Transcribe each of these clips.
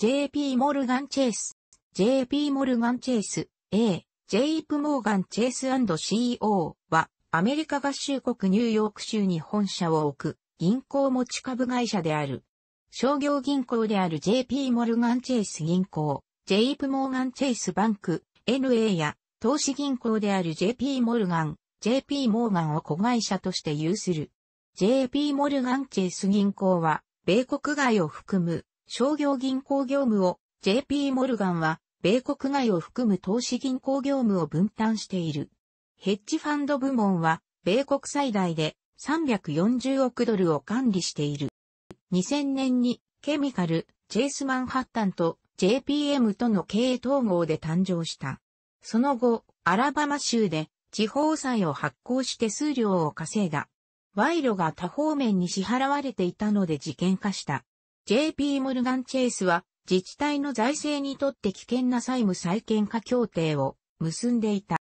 JP モルガンチェイス、JP モルガンチェイス、A、JP モーガンチェイス &CO は、アメリカ合衆国ニューヨーク州に本社を置く、銀行持ち株会社である。商業銀行である JP モルガンチェイス銀行、JP モーガンチェイスバンク、NA や、投資銀行である JP モルガン、JP モーガンを子会社として有する。JP モルガンチェイス銀行は、米国外を含む商業銀行業務を JP モルガンは米国外を含む投資銀行業務を分担している。ヘッジファンド部門は米国最大で340億ドルを管理している。2000年にケミカル、チェイスマンハッタンと JPM との経営統合で誕生した。その後、アラバマ州で地方債を発行して数量を稼いだ。賄賂が多方面に支払われていたので事件化した。JP モルガンチェイスは自治体の財政にとって危険な債務再建化協定を結んでいた。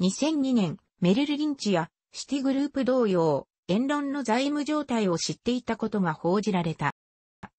2002年、メルル・リンチやシティグループ同様、エンロンの財務状態を知っていたことが報じられた。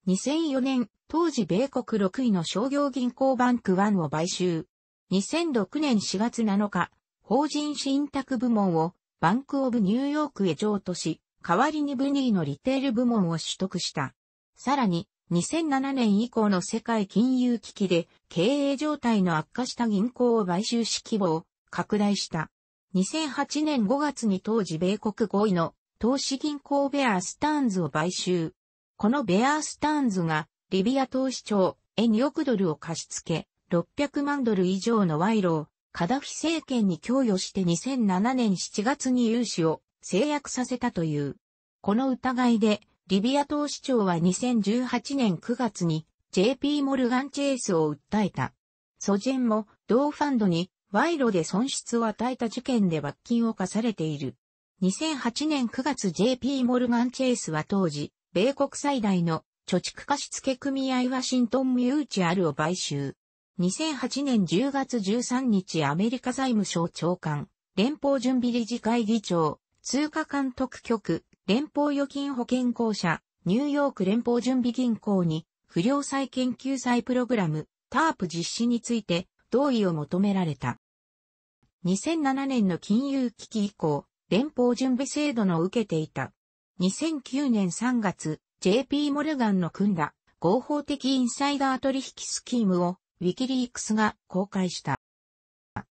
2004年、当時米国6位の商業銀行バンクワンを買収。2006年4月7日、法人信託部門をバンクオブニューヨークへ譲渡し、代わりにブニーのリテール部門を取得した。さらに、2007年以降の世界金融危機で経営状態の悪化した銀行を買収し規模を拡大した。2008年5月に当時米国5位の投資銀行ベアースターンズを買収。このベアースターンズがリビア投資庁へ2億ドルを貸し付け、600万ドル以上の賄賂をカダフィ政権に供与して2007年7月に融資を制約させたという。この疑いでリビア党市長は2018年9月に JP モルガンチェイスを訴えた。ソジェンも同ファンドに賄賂で損失を与えた事件で罰金を課されている。2008年9月 JP モルガンチェイスは当時、米国最大の貯蓄貸付組合ワシントンミューチアルを買収。2008年10月13日アメリカ財務省長官、連邦準備理事会議長、通貨監督局、連邦預金保険公社、ニューヨーク連邦準備銀行に、不良債権救済プログラム、タープ実施について、同意を求められた。2007年の金融危機以降、連邦準備制度の受けていた。2009年3月、JP モルガンの組んだ合法的インサイダー取引スキームをウィキリークスが公開した。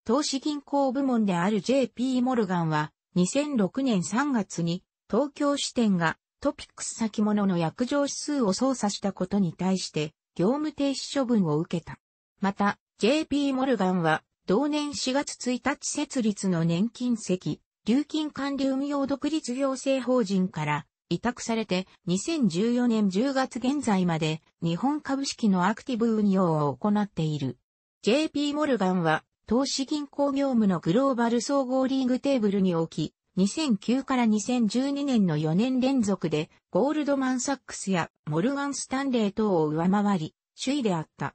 投資銀行部門である JP モルガンは2006年3月に東京支店がトピックス先物の約定指数を操作したことに対して、業務停止処分を受けた。また、JP モルガンは、同年4月1日設立の年金席、流金管理運用独立行政法人から、委託されて2014年10月現在まで日本株式のアクティブ運用を行っている。JP モルガンは投資銀行業務のグローバル総合リーグテーブルに置き、2009から2012年の4年連続で、ゴールドマンサックスやモルガン・スタンレー等を上回り、首位であった。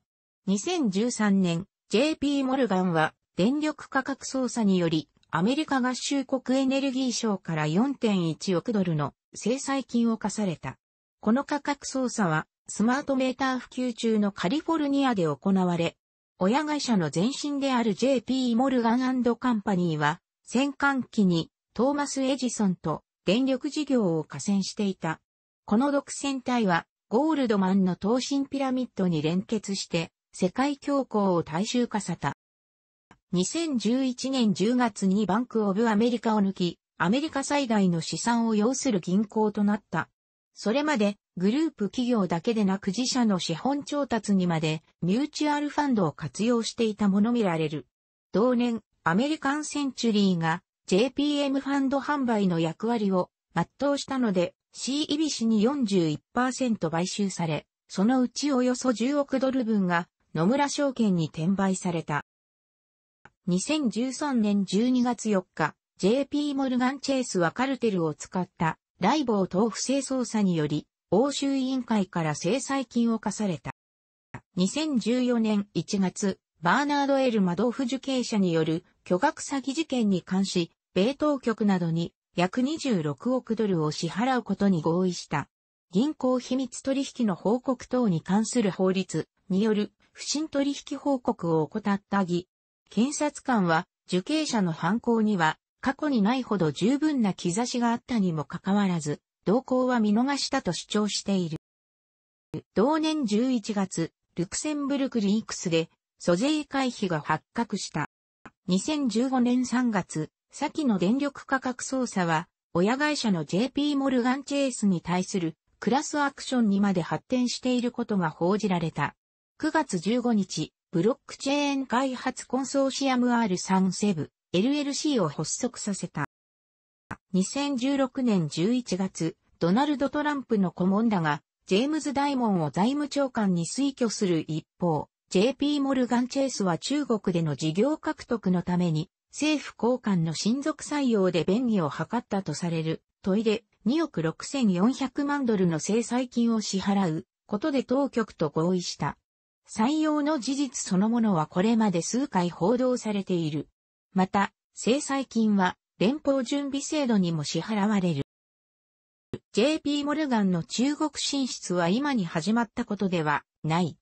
2013年、JP モルガンは、電力価格操作により、アメリカ合衆国エネルギー省から4.1億ドルの制裁金を課された。この価格操作は、スマートメーター普及中のカリフォルニアで行われ、親会社の前身である JP モルガンカンパニーは、戦艦機にトーマス・エジソンと電力事業を加戦していた。この独占体は、ゴールドマンの投進ピラミッドに連結して、世界恐慌を大衆化さた。2011年10月にバンクオブアメリカを抜き、アメリカ最大の資産を要する銀行となった。それまでグループ企業だけでなく自社の資本調達にまでミューチュアルファンドを活用していたもの見られる。同年、アメリカンセンチュリーが JPM ファンド販売の役割を全うしたので、c ーイビ氏に41%買収され、そのうちおよそ10億ドル分が野村証券に転売された。2013年12月4日、JP モルガンチェイスはカルテルを使ったライボー等不正捜査により、欧州委員会から制裁金を課された。2014年1月、バーナード・エル・マドフ受刑者による巨額詐欺事件に関し、米当局などに約26億ドルを支払うことに合意した。銀行秘密取引の報告等に関する法律による不審取引報告を怠った儀。検察官は受刑者の犯行には過去にないほど十分な兆しがあったにもかかわらず、同行は見逃したと主張している。同年11月、ルクセンブルクリークスで、租税回避が発覚した。2015年3月、先の電力価格操作は、親会社の JP モルガンチェイスに対するクラスアクションにまで発展していることが報じられた。9月15日、ブロックチェーン開発コンソーシアム R3 7 LLC を発足させた。2016年11月、ドナルド・トランプの顧問だが、ジェームズ・ダイモンを財務長官に推挙する一方、JP モルガン・チェイスは中国での事業獲得のために政府高官の親族採用で便宜を図ったとされる、トイレ2億6400万ドルの制裁金を支払うことで当局と合意した。採用の事実そのものはこれまで数回報道されている。また、制裁金は連邦準備制度にも支払われる。JP モルガンの中国進出は今に始まったことではない。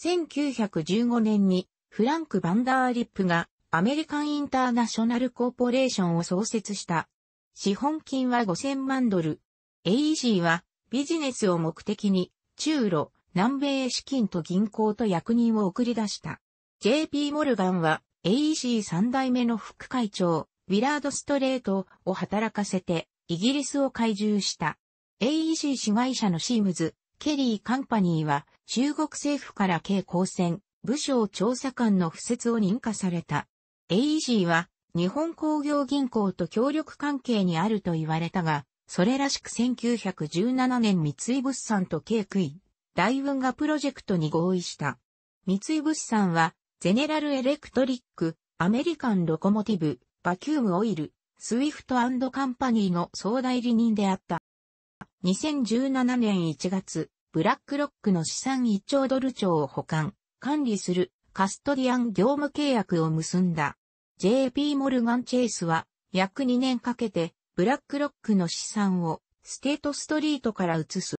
1915年にフランク・バンダーリップがアメリカンインターナショナルコーポレーションを創設した。資本金は5000万ドル。AEC はビジネスを目的に中路、南米資金と銀行と役人を送り出した。JP モルガンは AEC3 代目の副会長、ウィラード・ストレートを働かせてイギリスを懐柔した。AEC 市会社のシームズ、ケリー・カンパニーは中国政府から計公船、部署調査官の布設を認可された。AEG は日本工業銀行と協力関係にあると言われたが、それらしく1917年三井物産と慶杭、大運河プロジェクトに合意した。三井物産は、ゼネラルエレクトリック、アメリカンロコモティブ、バキュームオイル、スウィフトカンパニーの総代理人であった。2017年1月、ブラックロックの資産1兆ドル超を保管、管理するカストディアン業務契約を結んだ。JP モルガン・チェイスは約2年かけてブラックロックの資産をステートストリートから移す。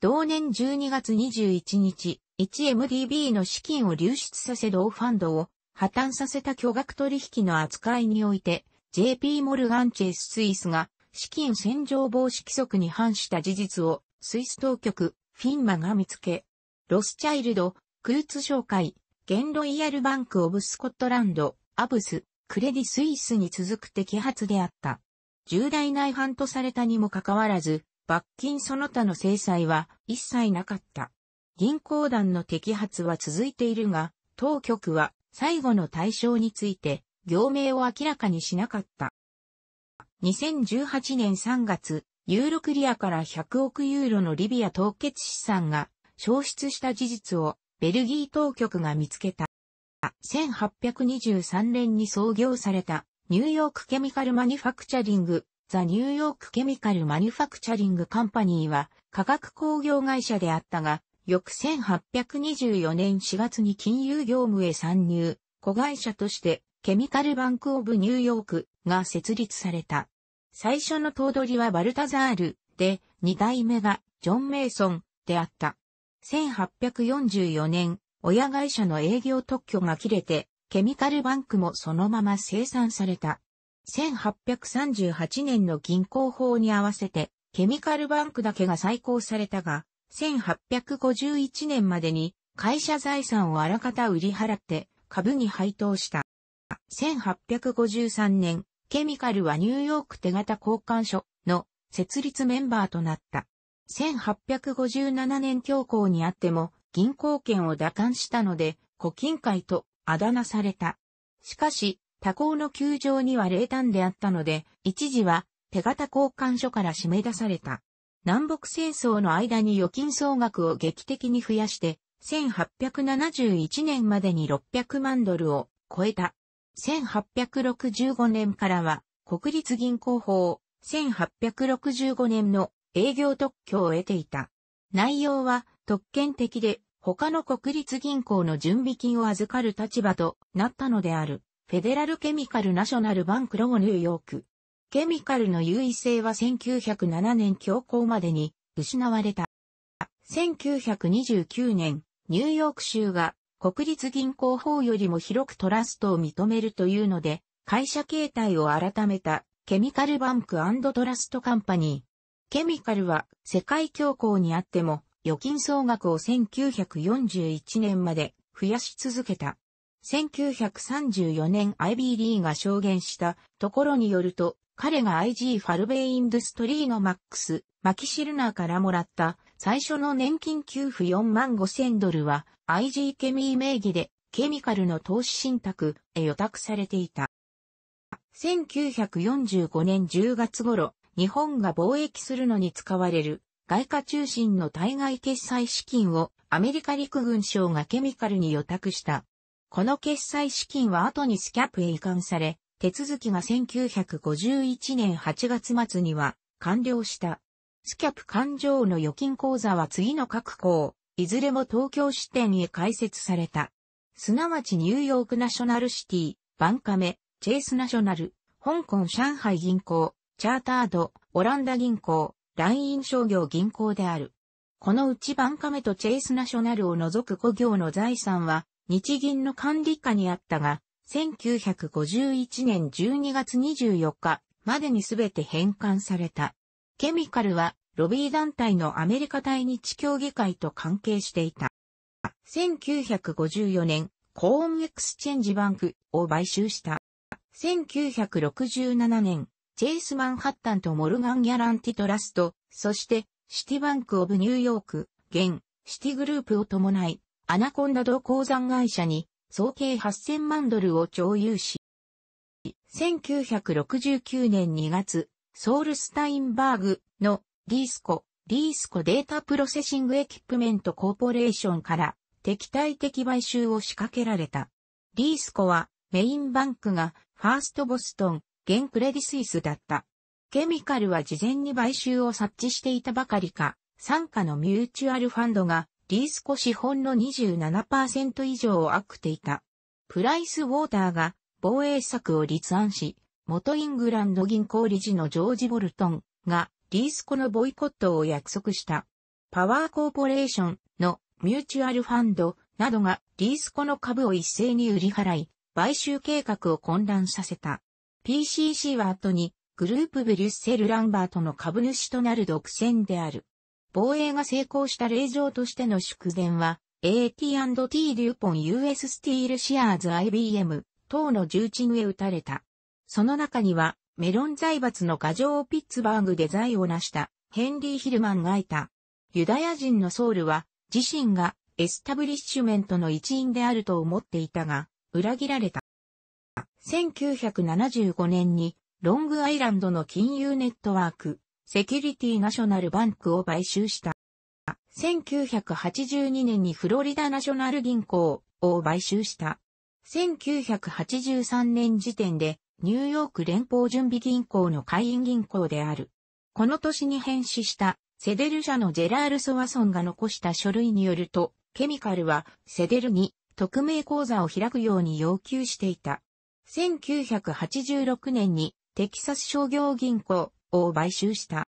同年12月21日、1MDB の資金を流出させ同ファンドを破綻させた巨額取引の扱いにおいて、JP モルガンチェイス・スイスが資金洗浄防止規則に反した事実をスイス当局、フィンマが見つけ、ロスチャイルド、クーツ商会、ゲンロイヤルバンクオブスコットランド、アブス、クレディ・スイスに続く摘発であった。重大内犯反とされたにもかかわらず、罰金その他の制裁は一切なかった。銀行団の摘発は続いているが、当局は最後の対象について、業名を明らかにしなかった。2018年3月、ユーロクリアから100億ユーロのリビア凍結資産が消失した事実をベルギー当局が見つけた。1823年に創業されたニューヨークケミカルマニュファクチャリング、ザ・ニューヨークケミカルマニュファクチャリングカンパニーは化学工業会社であったが、翌1824年4月に金融業務へ参入、子会社としてケミカルバンク・オブ・ニューヨークが設立された。最初の頭取はバルタザールで、2代目がジョン・メイソンであった。1844年、親会社の営業特許が切れて、ケミカルバンクもそのまま生産された。1838年の銀行法に合わせて、ケミカルバンクだけが再興されたが、1851年までに会社財産をあらかた売り払って株に配当した。1853年、ケミカルはニューヨーク手形交換所の設立メンバーとなった。1857年教皇にあっても銀行券を打艦したので、古金会とあだ名された。しかし、他行の球場には冷淡であったので、一時は手形交換所から締め出された。南北戦争の間に預金総額を劇的に増やして、1871年までに600万ドルを超えた。1865年からは国立銀行法、1865年の営業特許を得ていた。内容は特権的で他の国立銀行の準備金を預かる立場となったのである。フェデラルケミカルナショナルバンクローニューヨーク。ケミカルの優位性は1907年強行までに失われた。1929年、ニューヨーク州が国立銀行法よりも広くトラストを認めるというので、会社形態を改めたケミカルバンクトラストカンパニー。ケミカルは世界恐慌にあっても預金総額を1941年まで増やし続けた。1934年 IBD が証言したところによると、彼が IG ファルベイインドストリーのマックス、マキシルナーからもらった最初の年金給付4万5千ドルは IG ケミー名義でケミカルの投資信託へ予託されていた。1945年10月頃、日本が貿易するのに使われる外貨中心の対外決済資金をアメリカ陸軍省がケミカルに予託した。この決済資金は後にスキャップへ移管され、手続きが1951年8月末には完了した。スキャップ勘定の預金口座は次の各校、いずれも東京支店へ開設された。すなわちニューヨークナショナルシティ、バンカメ、チェイスナショナル、香港上海銀行、チャータード、オランダ銀行、ライン商業銀行である。このうちバンカメとチェイスナショナルを除く5行の財産は、日銀の管理下にあったが、1951年12月24日までにすべて返還された。ケミカルは、ロビー団体のアメリカ対日協議会と関係していた。1954年、コーンエクスチェンジバンクを買収した。1967年、チェイスマンハッタンとモルガン・ギャランティトラスト、そして、シティバンク・オブ・ニューヨーク、現、シティグループを伴い、アナコンダ同鉱山会社に、総計8000万ドルを徴用し、1969年2月、ソウルスタインバーグのディスコ、ディスコデータプロセッシングエキプメントコーポレーションから敵対的買収を仕掛けられた。ディスコはメインバンクがファーストボストン、現クレディスイスだった。ケミカルは事前に買収を察知していたばかりか、傘下のミューチュアルファンドがリースコ資本の27%以上を悪くていた。プライスウォーターが防衛策を立案し、元イングランド銀行理事のジョージ・ボルトンがリースコのボイコットを約束した。パワーコーポレーションのミューチュアルファンドなどがリースコの株を一斉に売り払い、買収計画を混乱させた。PCC は後にグループブリュッセル・ランバートの株主となる独占である。防衛が成功した令状としての祝電は AT&T デューポン US スティールシアーズ IBM 等の重鎮へ打たれた。その中にはメロン財閥の過剰をピッツバーグで財を成したヘンリー・ヒルマンがいた。ユダヤ人のソウルは自身がエスタブリッシュメントの一員であると思っていたが裏切られた。1975年にロングアイランドの金融ネットワーク、セキュリティナショナルバンクを買収した。1982年にフロリダナショナル銀行を買収した。1983年時点でニューヨーク連邦準備銀行の会員銀行である。この年に変死したセデル社のジェラール・ソワソンが残した書類によると、ケミカルはセデルに匿名口座を開くように要求していた。1986年にテキサス商業銀行を買収した。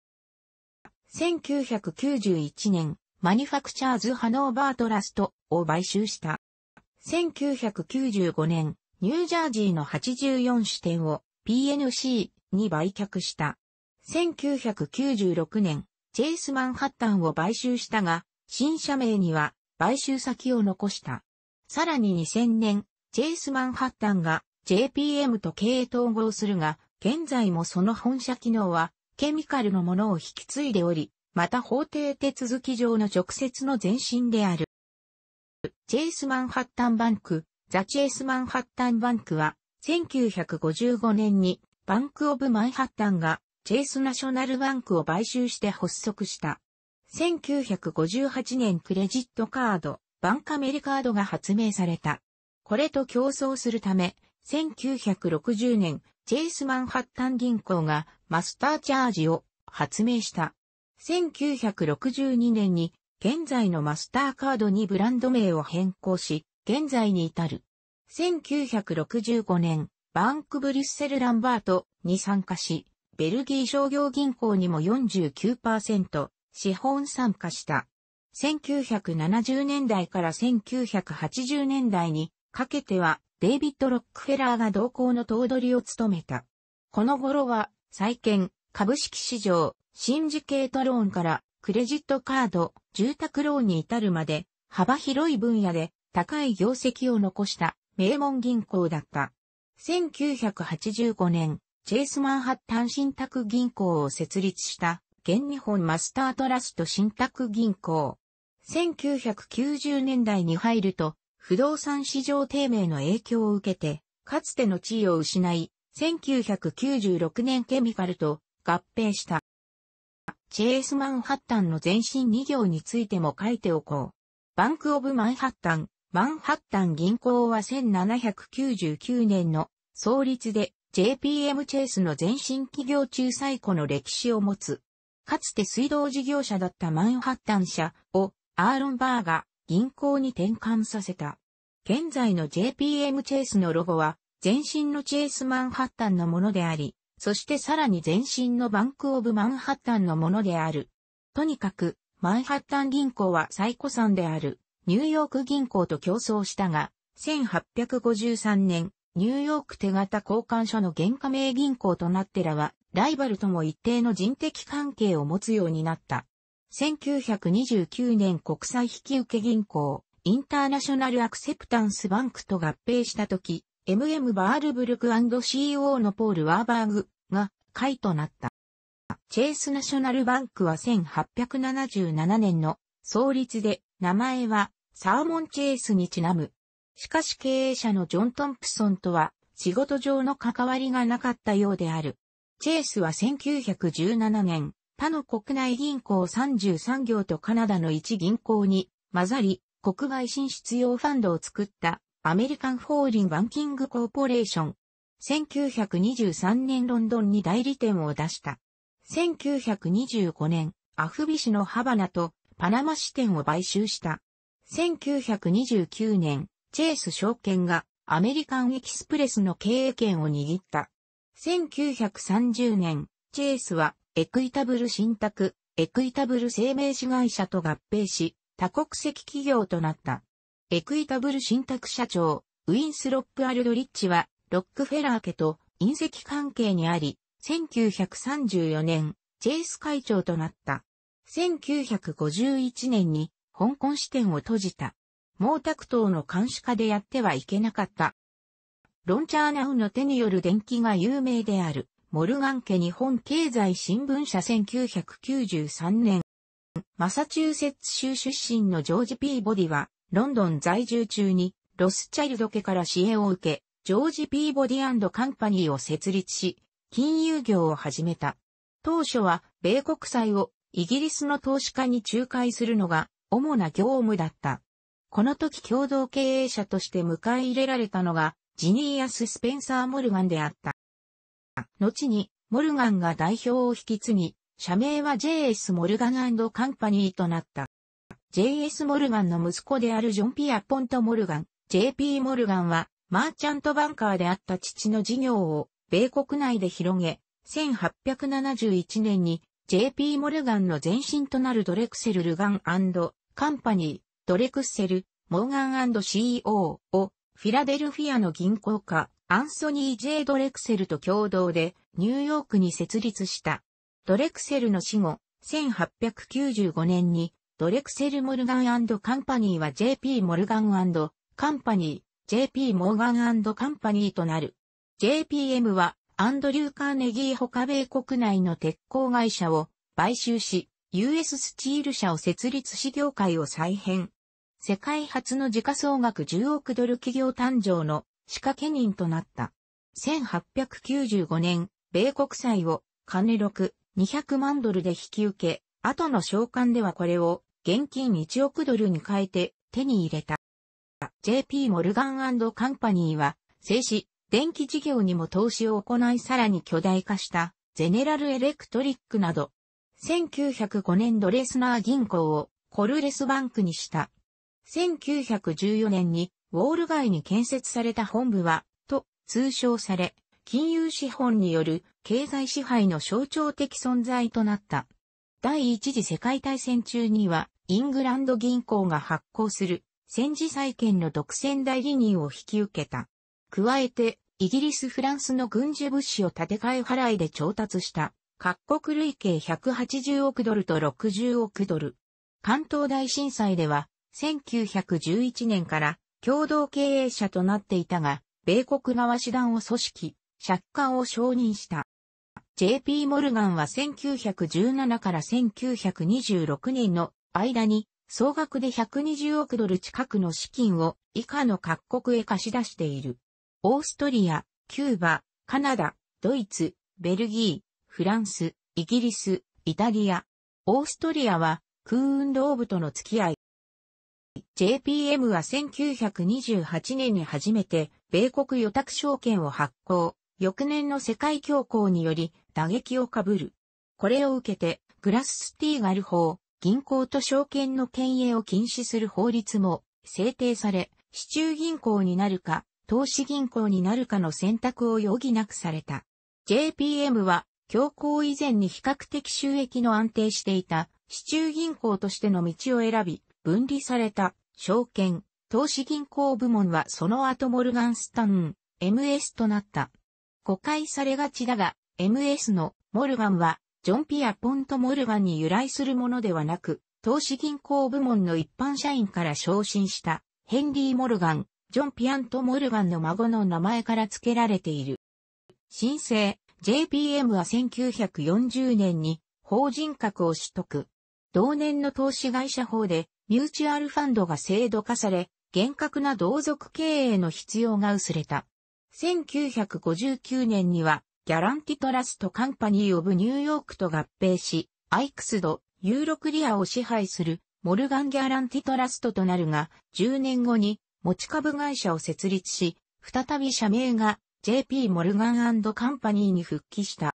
1991年、マニファクチャーズ・ハノーバートラストを買収した。1995年、ニュージャージーの84支店を PNC に売却した。1996年、チェイスマンハッタンを買収したが、新社名には買収先を残した。さらに2000年、チェイスマンハッタンが JPM と経営統合するが、現在もその本社機能は、ケミカルのものを引き継いでおり、また法定手続き上の直接の前身である。チェイスマンハッタンバンク、ザ・チェイスマンハッタンバンクは、1955年にバンク・オブ・マンハッタンがチェイス・ナショナル・バンクを買収して発足した。1958年クレジットカード、バンカメリカードが発明された。これと競争するため、1960年、チェイスマンハッタン銀行がマスターチャージを発明した。1962年に現在のマスターカードにブランド名を変更し、現在に至る。1965年、バンクブリュッセル・ランバートに参加し、ベルギー商業銀行にも49%資本参加した。1970年代から1980年代にかけてはデイビッド・ロックフェラーが同行の頭取を務めた。この頃は、債券、株式市場、シンジケートローンからクレジットカード、住宅ローンに至るまで幅広い分野で高い業績を残した名門銀行だった。1985年、チェイスマンハッタン信託銀行を設立した現日本マスタートラスト信託銀行。1990年代に入ると不動産市場低迷の影響を受けて、かつての地位を失い、1996年ケミファルと合併した。チェイスマンハッタンの前身2行についても書いておこう。バンクオブマンハッタン、マンハッタン銀行は1799年の創立で JPM チェイスの前身企業中最古の歴史を持つ。かつて水道事業者だったマンハッタン社をアーロンバーが銀行に転換させた。現在の JPM チェイスのロゴは、前身のチェイスマンハッタンのものであり、そしてさらに前身のバンクオブマンハッタンのものである。とにかく、マンハッタン銀行は最古産である、ニューヨーク銀行と競争したが、1853年、ニューヨーク手形交換所の原価名銀行となってらは、ライバルとも一定の人的関係を持つようになった。1929年国際引受銀行、インターナショナルアクセプタンスバンクと合併したとき、MM バールブルク &CO のポール・ワーバーグが会となった。チェイスナショナルバンクは1877年の創立で名前はサーモンチェイスにちなむ。しかし経営者のジョン・トンプソンとは仕事上の関わりがなかったようである。チェイスは1917年他の国内銀行33行とカナダの1銀行に混ざり、国外進出用ファンドを作ったアメリカン・フォーリン・バンキング・コーポレーション。1923年ロンドンに代理店を出した。1925年、アフビ市のハバナとパナマ支店を買収した。1929年、チェイス証券がアメリカンエキスプレスの経営権を握った。1930年、チェイスはエクイタブル信託、エクイタブル生命子会社と合併し、多国籍企業となった。エクイタブル信託社長、ウィンスロップ・アルドリッチは、ロックフェラー家と隕石関係にあり、1934年、チェイス会長となった。1951年に、香港支店を閉じた。毛沢東の監視下でやってはいけなかった。ロンチャーナウの手による電気が有名である。モルガン家日本経済新聞社1993年。マサチューセッツ州出身のジョージ・ P・ ボディは、ロンドン在住中に、ロスチャイルド家から支援を受け、ジョージ・ P・ ボディカンパニーを設立し、金融業を始めた。当初は、米国債をイギリスの投資家に仲介するのが主な業務だった。この時共同経営者として迎え入れられたのがジニーアス・スペンサー・モルガンであった。後に、モルガンが代表を引き継ぎ、社名は JS モルガンカンパニーとなった。JS モルガンの息子であるジョン・ピア・ポント・モルガン、JP モルガンは、マーチャントバンカーであった父の事業を、米国内で広げ、1871年に JP モルガンの前身となるドレクセル・ルガンカンパニー、ドレクセル、モーガン &CEO をフィラデルフィアの銀行家、アンソニー・ J・ ドレクセルと共同でニューヨークに設立した。ドレクセルの死後、1895年にドレクセル・モルガンカンパニーは JP モルガンカンパニー、JP モーガンカンパニーとなる。JPM はアンドリュー・カーネギー他米国内の鉄鋼会社を買収し、US スチール社を設立し業界を再編。世界初の時価総額10億ドル企業誕生の仕掛け人となった。1895年、米国債を金6、200万ドルで引き受け、後の償還ではこれを現金1億ドルに変えて手に入れた。JP モルガンカンパニーは、製紙、電気事業にも投資を行いさらに巨大化した、ゼネラルエレクトリックなど、1905年ドレスナー銀行をコルレスバンクにした。1914年にウォール街に建設された本部は、と通称され、金融資本による経済支配の象徴的存在となった。第一次世界大戦中には、イングランド銀行が発行する戦時債権の独占代理人を引き受けた。加えて、イギリス・フランスの軍需物資を建て替え払いで調達した各国累計180億ドルと60億ドル。関東大震災では1911年から共同経営者となっていたが、米国側師団を組織、借款を承認した。JP モルガンは1917から1926年の間に総額で120億ドル近くの資金を以下の各国へ貸し出している。オーストリア、キューバ、カナダ、ドイツ、ベルギー、フランス、イギリス、イタリア。オーストリアは空運動部との付き合い、JPM は1928年に初めて、米国予託証券を発行、翌年の世界恐慌により打撃をかぶる。これを受けて、グラス・スティーガル法、銀行と証券の権営を禁止する法律も制定され、市中銀行になるか、投資銀行になるかの選択を余儀なくされた。JPM は、恐慌以前に比較的収益の安定していた、市中銀行としての道を選び、分離された証券、投資銀行部門はその後モルガンスタン、MS となった。誤解されがちだが、MS のモルガンは、ジョン・ピア・ポント・モルガンに由来するものではなく、投資銀行部門の一般社員から昇進した、ヘンリー・モルガン、ジョン・ピアント・モルガンの孫の名前から付けられている。申請、JPM は1940年に法人格を取得。同年の投資会社法で、ミューチュアルファンドが制度化され、厳格な同族経営の必要が薄れた。1959年には、ギャランティトラストカンパニー・オブ・ニューヨークと合併し、アイクスド、ユーロクリアを支配するモルガン・ギャランティトラストとなるが、10年後に持ち株会社を設立し、再び社名が JP モルガンカンパニーに復帰した。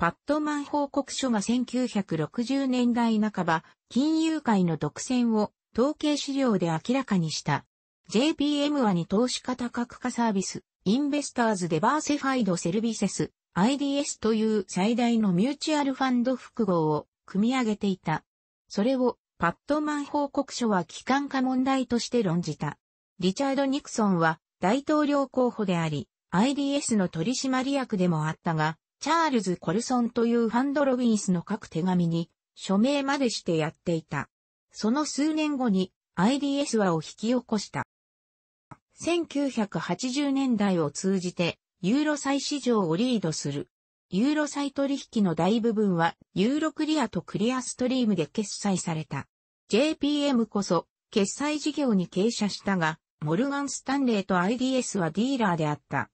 パットマン報告書が1960年代半ば、金融界の独占を統計資料で明らかにした。JPM はに投資家多角化サービス、インベスターズデバーセファイドセルビセス、IDS という最大のミューチュアルファンド複合を組み上げていた。それをパットマン報告書は機関化問題として論じた。リチャード・ニクソンは大統領候補であり、IDS の取締役でもあったが、チャールズ・コルソンというファンド・ロビンスの各手紙に署名までしてやっていた。その数年後に IDS はを引き起こした。1980年代を通じてユーロ債市場をリードする。ユーロ債取引の大部分はユーロクリアとクリアストリームで決済された。JPM こそ決済事業に傾斜したが、モルガン・スタンレーと IDS はディーラーであった。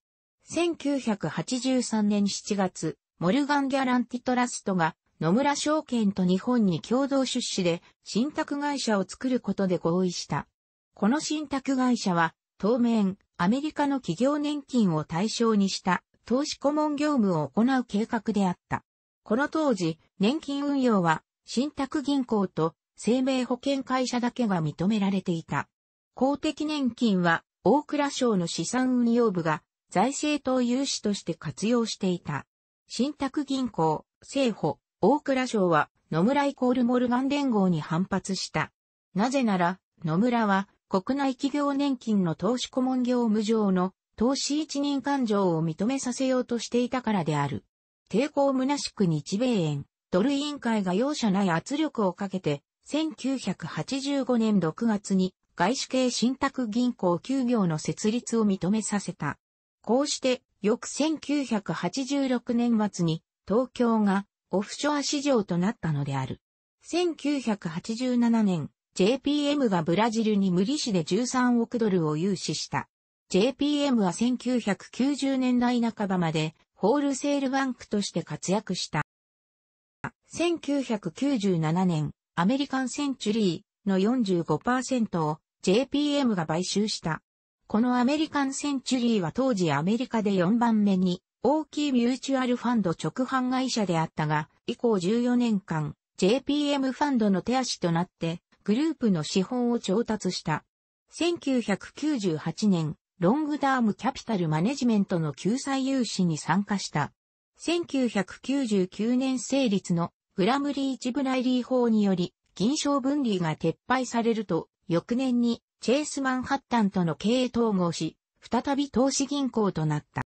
1983年7月、モルガン・ギャランティ・トラストが野村証券と日本に共同出資で信託会社を作ることで合意した。この信託会社は、当面、アメリカの企業年金を対象にした投資顧問業務を行う計画であった。この当時、年金運用は、信託銀行と生命保険会社だけが認められていた。公的年金は、大倉省の資産運用部が財政党融資として活用していた。信託銀行、政府、大蔵省は野村イコールモルガン連合に反発した。なぜなら、野村は国内企業年金の投資顧問業務上の投資一人勘定を認めさせようとしていたからである。抵抗虚しく日米円、ドル委員会が容赦ない圧力をかけて、1985年6月に外資系信託銀行休業の設立を認めさせた。こうして、翌1986年末に、東京がオフショア市場となったのである。1987年、JPM がブラジルに無利子で13億ドルを融資した。JPM は1990年代半ばまでホールセールバンクとして活躍した。1997年、アメリカンセンチュリーの45%を JPM が買収した。このアメリカンセンチュリーは当時アメリカで4番目に大きいミューチュアルファンド直販会社であったが、以降14年間 JPM ファンドの手足となってグループの資本を調達した。1998年、ロングダームキャピタルマネジメントの救済融資に参加した。1999年成立のグラムリー・ジブライリー法により、銀賞分離が撤廃されると、翌年にチェイスマンハッタンとの経営統合し、再び投資銀行となった。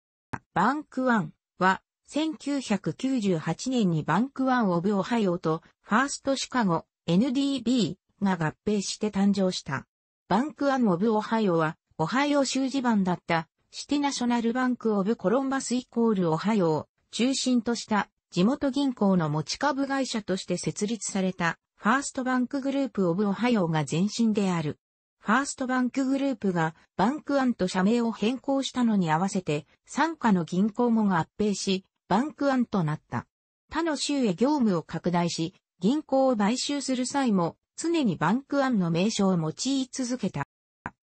バンクワンは、1998年にバンクワンオブオハイオとファーストシカゴ NDB が合併して誕生した。バンクワンオブオハイオは、オハイオ州地番だったシティナショナルバンクオブコロンバスイコールオハイオを中心とした地元銀行の持ち株会社として設立されたファーストバンクグループオブオハイオが前身である。ファーストバンクグループがバンクアンと社名を変更したのに合わせて、傘下の銀行も合併し、バンクアンとなった。他の州へ業務を拡大し、銀行を買収する際も常にバンクアンの名称を用い続けた。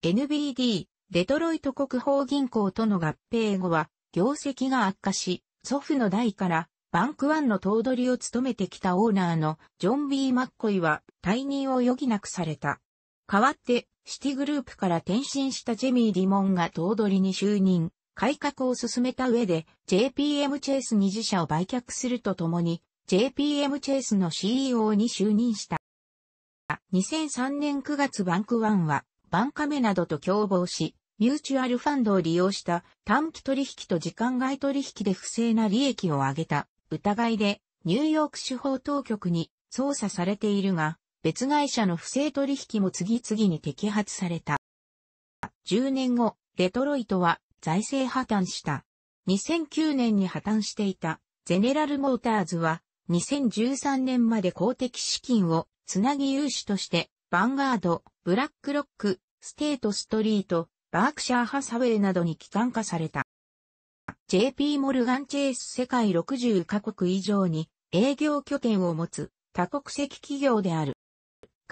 NBD、デトロイト国宝銀行との合併後は、業績が悪化し、祖父の代からバンクワンの頭取を務めてきたオーナーのジョン・ B・ マッコイは退任を余儀なくされた。代わってシティグループから転身したジェミー・ディモンが頭取に就任、改革を進めた上で JPM チェイス二次社を売却するとともに JPM チェイスの CEO に就任した。2003年9月バンクワンはバンカメなどと共謀し、ミューチュアルファンドを利用した短期取引と時間外取引で不正な利益を上げた疑いでニューヨーク司法当局に捜査されているが、別会社の不正取引も次々に摘発された。10年後、デトロイトは財政破綻した。2009年に破綻していたゼネラルモーターズは2013年まで公的資金をつなぎ融資としてバンガード、ブラックロック、ステートストリート、バークシャーハサウェイなどに機関化された。JP モルガンチェイス世界60カ国以上に営業拠点を持つ多国籍企業である。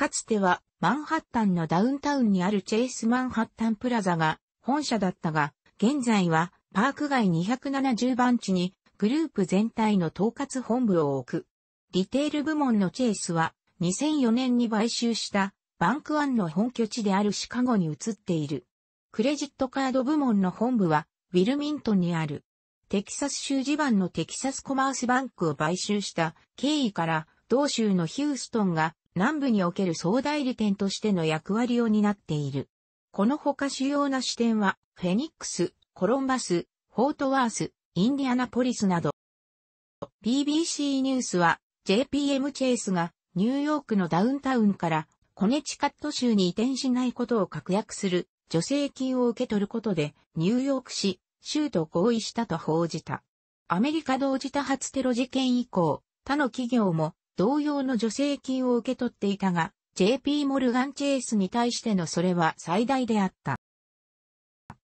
かつてはマンハッタンのダウンタウンにあるチェイスマンハッタンプラザが本社だったが、現在はパーク街270番地にグループ全体の統括本部を置く。リテール部門のチェイスは2004年に買収したバンクワンの本拠地であるシカゴに移っている。クレジットカード部門の本部はウィルミントンにある。テキサス州地盤のテキサスコマースバンクを買収した経緯から同州のヒューストンが南部における総代理店としての役割を担っている。このほか主要な支店は、フェニックス、コロンバス、フォートワース、インディアナポリスなど。BBC ニュースは、JPM チェイスが、ニューヨークのダウンタウンから、コネチカット州に移転しないことを確約する、助成金を受け取ることで、ニューヨーク市、州と合意したと報じた。アメリカ同時多発テロ事件以降、他の企業も同様の助成金を受け取っていたが、JP モルガンチェイスに対してのそれは最大であった。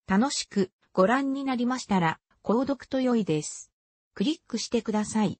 楽しくご覧になりましたら、購読と良いです。クリックしてください。